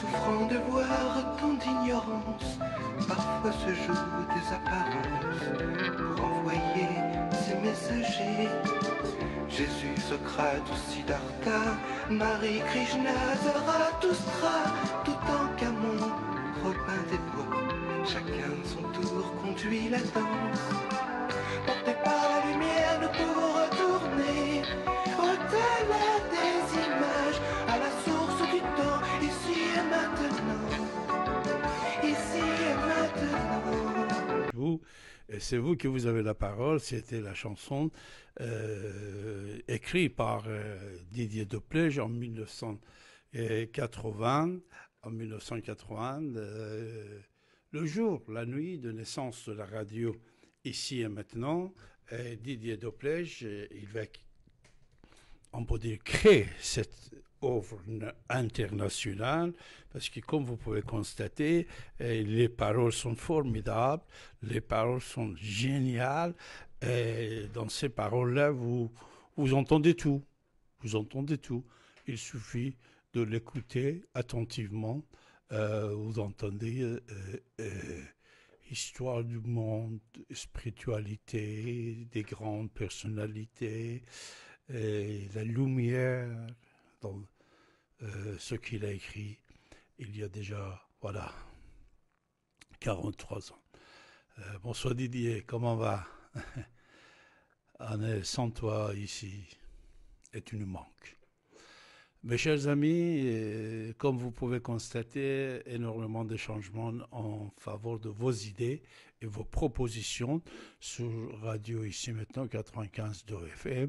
souffrant de voir tant d'ignorance, parfois se jouent des apparences pour envoyer ses messagers. Jésus, Socrate ou Siddhartha, Marie, Krishna, Zarathustra, tout en Camon, repas des Bois, chacun son tour conduit la danse. Et c'est vous qui vous avez la parole. C'était la chanson euh, écrite par euh, Didier Doplège en 1980. En 1980, euh, le jour, la nuit de naissance de la radio ici et maintenant, Didier Doplège, il va on peut créer cette œuvre internationale, parce que comme vous pouvez constater, euh, les paroles sont formidables, les paroles sont géniales, et euh, dans ces paroles-là, vous, vous entendez tout, vous entendez tout. Il suffit de l'écouter attentivement, euh, vous entendez l'histoire histoire du monde, spiritualité, des grandes personnalités, et la lumière dans euh, ce qu'il a écrit il y a déjà, voilà, 43 ans. Euh, bonsoir Didier, comment va Anne, sans toi ici, et tu nous manques. Mes chers amis, euh, comme vous pouvez constater, énormément de changements en faveur de vos idées et vos propositions sur Radio Ici Maintenant 95 de FM.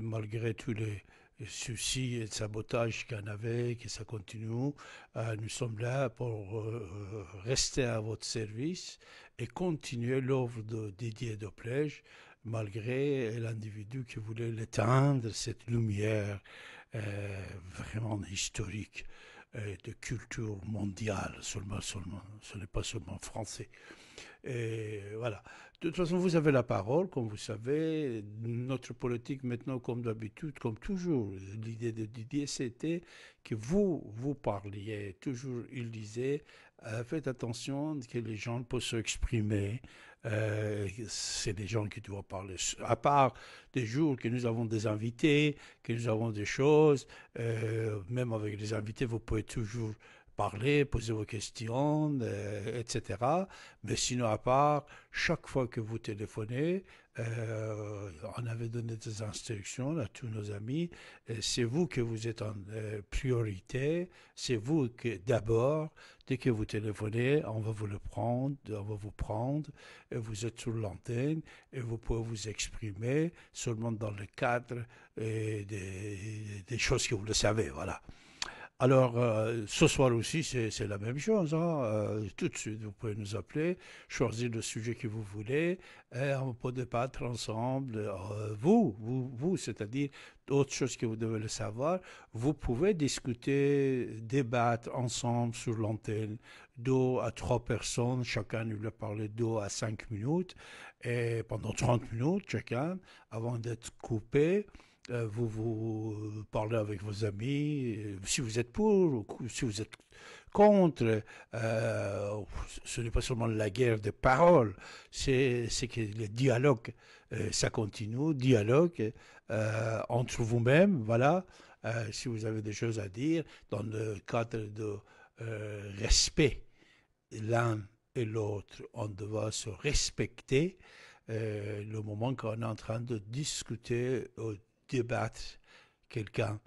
malgré tous les Ceci et de sabotage qu'il y en avait, que ça continue. Euh, nous sommes là pour euh, euh, rester à votre service et continuer l'œuvre de Didier Doplège, malgré l'individu qui voulait l'éteindre, cette lumière vraiment historique de culture mondiale, seulement, seulement, ce n'est pas seulement français. Et voilà. De toute façon, vous avez la parole, comme vous savez. Notre politique maintenant, comme d'habitude, comme toujours, l'idée de Didier, c'était que vous, vous parliez. Toujours, il disait, euh, faites attention que les gens peuvent s'exprimer. Euh, c'est des gens qui doivent parler. À part des jours que nous avons des invités, que nous avons des choses, euh, même avec les invités, vous pouvez toujours parler, poser vos questions, euh, etc. Mais sinon, à part, chaque fois que vous téléphonez, euh, on avait donné des instructions à tous nos amis. C'est vous que vous êtes en euh, priorité. C'est vous que d'abord, dès que vous téléphonez, on va vous le prendre, on va vous prendre. vous êtes sur l'antenne et vous pouvez vous exprimer seulement dans le cadre des, des, choses que vous le savez. Voilà. Alors, euh, ce soir aussi, c'est la même chose. Hein. Euh, tout de suite, vous pouvez nous appeler, choisir le sujet que vous voulez, et hein, on peut débattre ensemble. Euh, vous, vous, c'est-à-dire d'autres choses que vous devez le savoir, vous pouvez discuter, débattre ensemble sur l'antenne, deux à trois personnes, chacun nous le parler deux à cinq minutes, et pendant trente minutes chacun, avant d'être coupé. Euh, vous, vous euh, parlez avec vos amis, euh, si vous êtes pour ou si vous êtes contre, ce n'est pas seulement la guerre des paroles, c'est que le dialogue, ça continue, dialogue entre vous-même, voilà, si vous avez des choses à dire, dans le cadre de respect l'un et l'autre, on doit se respecter. le moment qu'on est en train de discuter, débattre quelqu'un.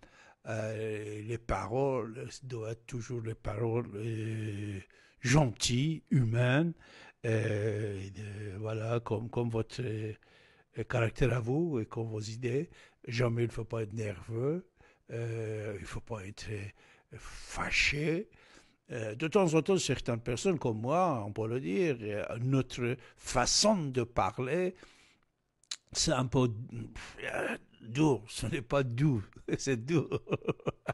Euh, les paroles doivent être toujours les paroles euh, gentilles, humaines, euh, voilà, comme, comme votre caractère à vous et comme vos idées. Jamais il ne faut pas être nerveux, il ne faut pas être fâché. De temps en temps, certaines personnes comme moi, on peut le dire, notre façon de parler c'est un peu dur, ce n'est pas doux, c'est doux.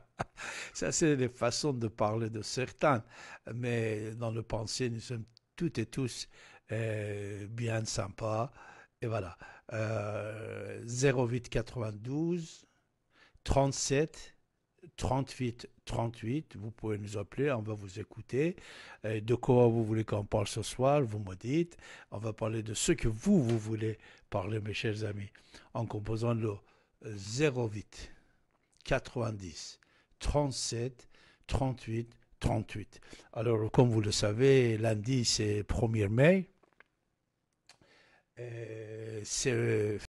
Ça, c'est les façons de parler de certains, mais dans le pensée, nous sommes toutes et tous euh, bien sympas. Et voilà, euh, 08 92 37 38 38, vous pouvez nous appeler, on va vous écouter. de quoi vous voulez qu'on parle ce soir, vous me dites. On va parler de ce que vous, vous voulez parler, mes chers amis, en composant le 08 90 37 38 38. Alors, comme vous le savez, lundi, c'est 1er mai. C'est